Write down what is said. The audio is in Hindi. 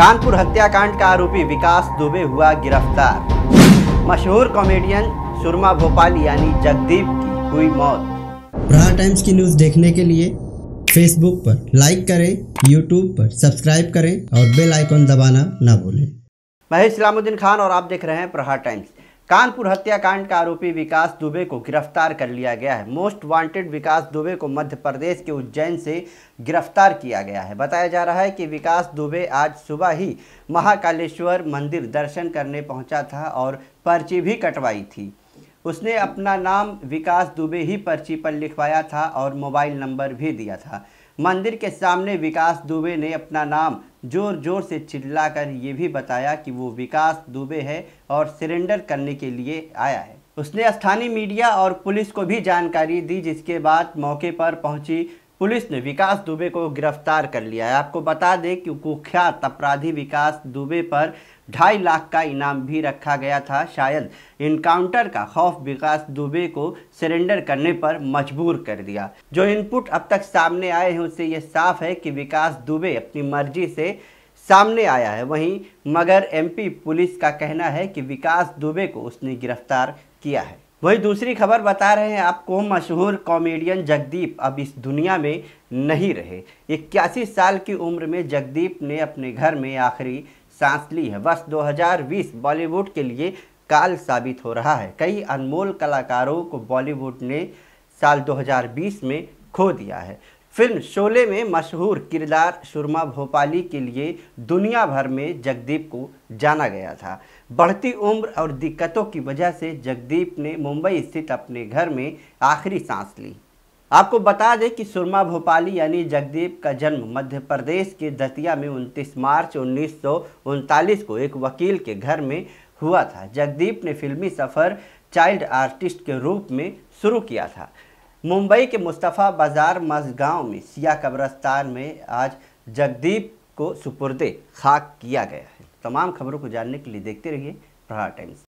कानपुर हत्याकांड का आरोपी विकास दुबे हुआ गिरफ्तार मशहूर कॉमेडियन सुरमा भोपाल यानी जगदीप की हुई मौत प्रहार टाइम्स की न्यूज़ देखने के लिए फेसबुक पर लाइक करें यूट्यूब पर सब्सक्राइब करें और बेल आइकन दबाना ना भूलें मैं इस्लामुद्दीन खान और आप देख रहे हैं प्रहार टाइम्स कानपुर हत्याकांड का आरोपी विकास दुबे को गिरफ्तार कर लिया गया है मोस्ट वांटेड विकास दुबे को मध्य प्रदेश के उज्जैन से गिरफ्तार किया गया है बताया जा रहा है कि विकास दुबे आज सुबह ही महाकालेश्वर मंदिर दर्शन करने पहुंचा था और पर्ची भी कटवाई थी उसने अपना नाम विकास दुबे ही पर्ची पर लिखवाया था और मोबाइल नंबर भी दिया था मंदिर के सामने विकास दुबे ने अपना नाम जोर जोर से चिल्लाकर ये भी बताया कि वो विकास दुबे है और सरेंडर करने के लिए आया है उसने स्थानीय मीडिया और पुलिस को भी जानकारी दी जिसके बाद मौके पर पहुंची पुलिस ने विकास दुबे को गिरफ्तार कर लिया है आपको बता दें कि कुख्यात अपराधी विकास दुबे पर ढाई लाख का इनाम भी रखा गया था शायद इनकाउंटर का खौफ विकास दुबे को सरेंडर करने पर मजबूर कर दिया जो इनपुट अब तक सामने आए हैं उससे यह साफ है कि विकास दुबे अपनी मर्जी से सामने आया है वहीं मगर एमपी पुलिस का कहना है कि विकास दुबे को उसने गिरफ्तार किया है वही दूसरी खबर बता रहे हैं आपको मशहूर कॉमेडियन जगदीप अब इस दुनिया में नहीं रहे इक्यासी साल की उम्र में जगदीप ने अपने घर में आखिरी सांस ली है वर्ष 2020 बॉलीवुड के लिए काल साबित हो रहा है कई अनमोल कलाकारों को बॉलीवुड ने साल 2020 में खो दिया है फिल्म शोले में मशहूर किरदार सुरमा भोपाली के लिए दुनिया भर में जगदीप को जाना गया था बढ़ती उम्र और दिक्कतों की वजह से जगदीप ने मुंबई स्थित अपने घर में आखिरी सांस ली आपको बता दें कि सुरमा भोपाली यानी जगदीप का जन्म मध्य प्रदेश के दतिया में 29 मार्च उन्नीस को एक वकील के घर में हुआ था जगदीप ने फिल्मी सफ़र चाइल्ड आर्टिस्ट के रूप में शुरू किया था मुंबई के मुस्तफ़ा बाज़ार गाँव में सिया कब्रस्तान में आज जगदीप को सुपुर्दे खाक किया गया है तमाम खबरों को जानने के लिए देखते रहिए प्रहार टाइम्स